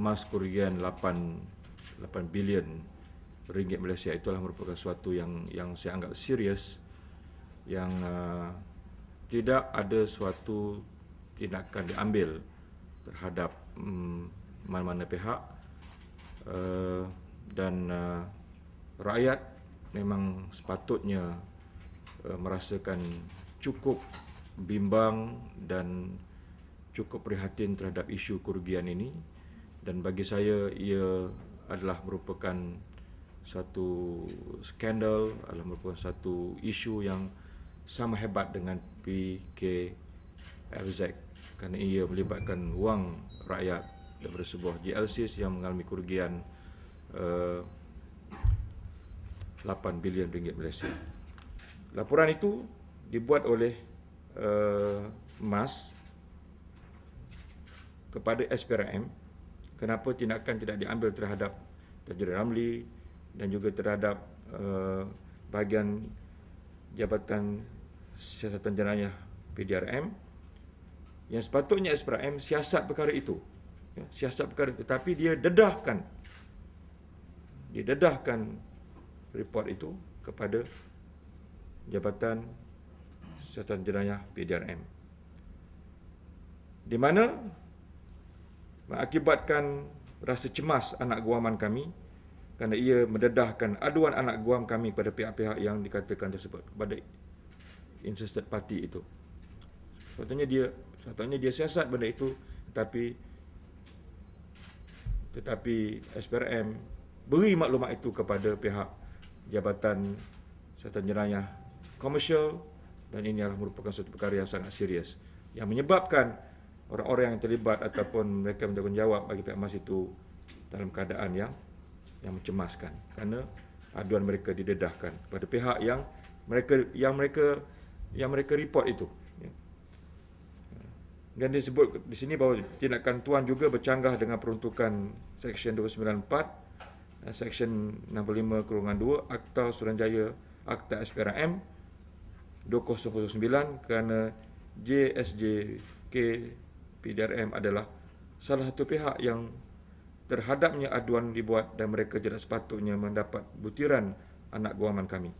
emas kurian 8 8 bilion ringgit Malaysia itulah merupakan suatu yang yang saya anggap serius yang uh, tidak ada suatu tindakan diambil terhadap um, mana-mana pihak uh, dan uh, rakyat memang sepatutnya uh, merasakan cukup bimbang dan cukup prihatin terhadap isu kerugian ini dan bagi saya ia adalah merupakan satu skandal adalah merupakan satu isu yang sama hebat dengan PKFZ kerana ia melibatkan wang rakyat daripada sebuah GLC yang mengalami kerugian uh, eh, 8 bilion ringgit Malaysia. Laporan itu dibuat oleh uh, MAS kepada SPRM kenapa tindakan tidak diambil terhadap Tajuddin Ramli dan juga terhadap uh, bahagian Jabatan Siasatan Jenayah PDRM yang sepatutnya SPRM siasat perkara itu ya, siasat perkara itu tapi dia dedahkan dia dedahkan report itu kepada Jabatan Siasatan Jenayah PDRM di mana mengakibatkan rasa cemas anak guaman kami kerana ia mendedahkan aduan anak guam kami kepada pihak-pihak yang dikatakan tersebut kepada interested party itu. Sepatutnya dia sepatutnya dia siasat benda itu tetapi tetapi SPRM beri maklumat itu kepada pihak Jabatan Satuan Jenayah Komersial dan ini adalah merupakan satu perkara yang sangat serius yang menyebabkan orang-orang yang terlibat ataupun mereka bertanggungjawab bagi pihak emas itu dalam keadaan yang yang mencemaskan kerana aduan mereka didedahkan kepada pihak yang mereka yang mereka yang mereka report itu ya. dan disebut di sini bahawa tindakan tuan juga bercanggah dengan peruntukan Seksyen 294, eh, Seksyen 65 Kurungan 2 Akta Suranjaya Akta SPRM 2019 kerana JSJK PDRM adalah salah satu pihak yang terhadapnya aduan dibuat dan mereka tidak sepatutnya mendapat butiran anak guaman kami.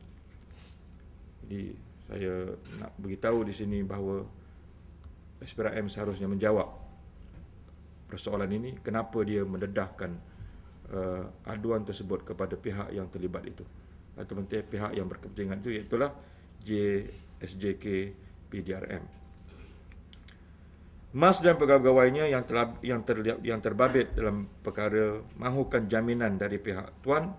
Jadi saya nak beritahu di sini bahawa SPRM seharusnya menjawab persoalan ini kenapa dia mendedahkan uh, aduan tersebut kepada pihak yang terlibat itu atau pihak yang berkepentingan itu iaitu JSJK PDRM. Mas dan pegawai-pegawainya yang yang ter, yang terbabit dalam perkara mahukan jaminan dari pihak tuan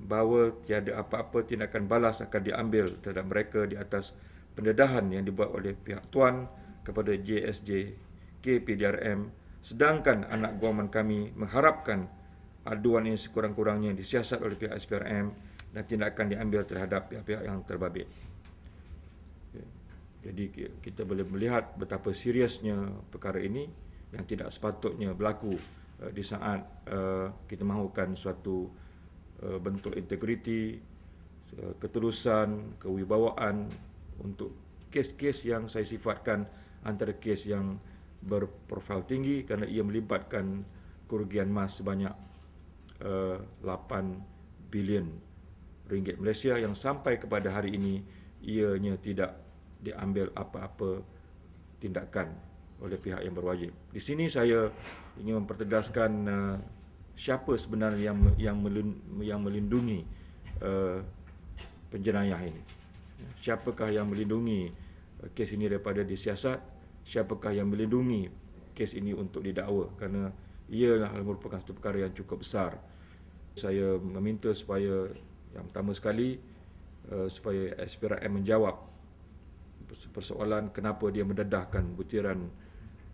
bahawa tiada apa-apa tindakan balas akan diambil terhadap mereka di atas pendedahan yang dibuat oleh pihak tuan kepada JSJ KPDRM sedangkan anak guaman kami mengharapkan aduan ini sekurang-kurangnya disiasat oleh pihak SPRM dan tindakan diambil terhadap pihak-pihak yang terbabit. Jadi kita boleh melihat betapa seriusnya perkara ini yang tidak sepatutnya berlaku eh, di saat eh, kita mahukan suatu eh, bentuk integriti, ketulusan, kewibawaan untuk kes-kes yang saya sifatkan antara kes yang berprofil tinggi kerana ia melibatkan kerugian mas sebanyak uh, 8 bilion ringgit Malaysia yang sampai kepada hari ini ianya tidak diambil apa-apa tindakan oleh pihak yang berwajib. Di sini saya ingin mempertegaskan uh, siapa sebenarnya yang yang, melun, yang melindungi uh, penjenayah ini. Siapakah yang melindungi uh, kes ini daripada disiasat? Siapakah yang melindungi kes ini untuk didakwa? Kerana ialah merupakan satu perkara yang cukup besar. Saya meminta supaya yang pertama sekali uh, supaya SPRM menjawab persoalan kenapa dia mendedahkan butiran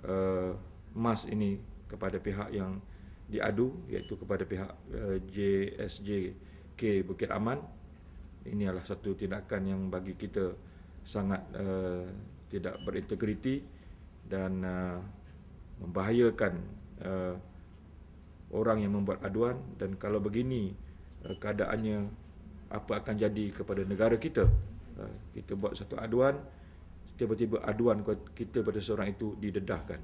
uh, emas ini kepada pihak yang diadu iaitu kepada pihak uh, JSJK Bukit Aman ini adalah satu tindakan yang bagi kita sangat uh, tidak berintegriti dan uh, membahayakan uh, orang yang membuat aduan dan kalau begini uh, keadaannya apa akan jadi kepada negara kita uh, kita buat satu aduan tiba-tiba aduan kita pada seorang itu didedahkan.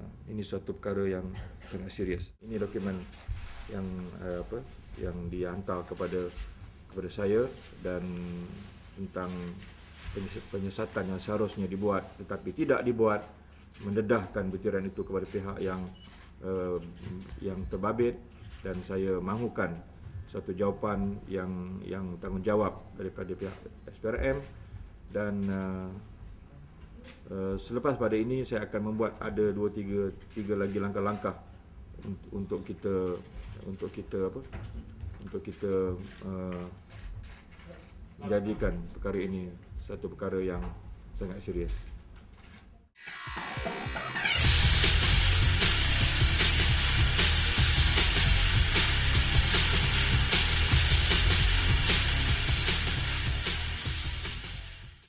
Ha, ini satu perkara yang sangat serius. Ini dokumen yang eh, apa yang dihantar kepada kepada saya dan tentang penyesatan yang seharusnya dibuat tetapi tidak dibuat mendedahkan butiran itu kepada pihak yang eh, yang terbabit dan saya mahukan satu jawapan yang yang tanggungjawab daripada pihak SPRM dan uh, Eh, selepas pada ini saya akan membuat ada dua tiga 3 lagi langkah-langkah untuk kita untuk kita apa untuk kita uh, jadikan perkara ini satu perkara yang sangat serius